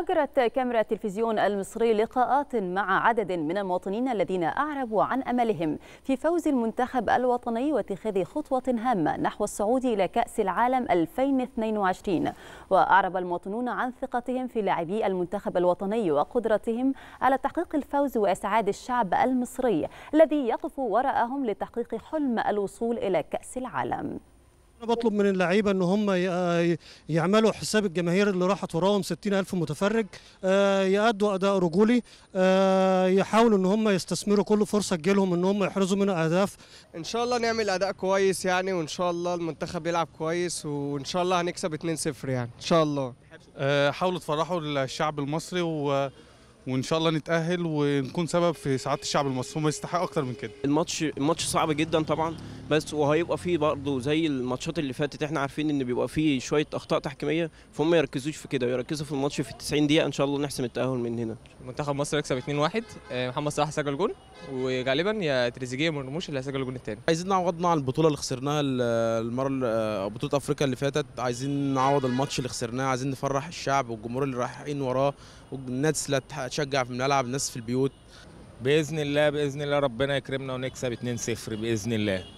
أجرت كاميرا التلفزيون المصري لقاءات مع عدد من المواطنين الذين أعربوا عن أملهم في فوز المنتخب الوطني واتخاذ خطوة هامة نحو الصعود إلى كأس العالم 2022 وأعرب المواطنون عن ثقتهم في لاعبي المنتخب الوطني وقدرتهم على تحقيق الفوز وإسعاد الشعب المصري الذي يقف وراءهم لتحقيق حلم الوصول إلى كأس العالم انا بطلب من اللعيبه ان هم آه، يعملوا حساب الجماهير اللي راحت وراهم 60000 متفرج آه، يأدوا اداء رجولي آه، يحاولوا ان هم يستثمروا كل فرصه تجيلهم ان هم يحرزوا منها اهداف ان شاء الله نعمل اداء كويس يعني وان شاء الله المنتخب يلعب كويس وان شاء الله هنكسب 2-0 يعني ان شاء الله حاولوا تفرحوا الشعب المصري و وان شاء الله نتاهل ونكون سبب في سعاده الشعب المصري هم يستحقوا اكتر من كده الماتش الماتش صعب جدا طبعا بس وهيبقى فيه برضه زي الماتشات اللي فاتت احنا عارفين ان بيبقى فيه شويه اخطاء تحكيميه فهم ما يركزوش في كده يركزوا في الماتش في ال 90 دقيقه ان شاء الله نحسم التاهل من هنا منتخب مصر يكسب 2-1 آه، محمد صلاح سجل جون وغالبا يا تريزيجيه مرموش اللي هيسجل الجون الثاني عايزين نعوضنا على البطوله اللي خسرناها المره آه، بطوله افريقيا اللي فاتت عايزين نعوض الماتش اللي خسرناه عايزين نفرح الشعب والجمهور اللي رايحين وراه والناس اللي هتشجع في الملعب الناس في البيوت باذن الله باذن الله ربنا يكرمنا ونكسب 2-0 باذن الله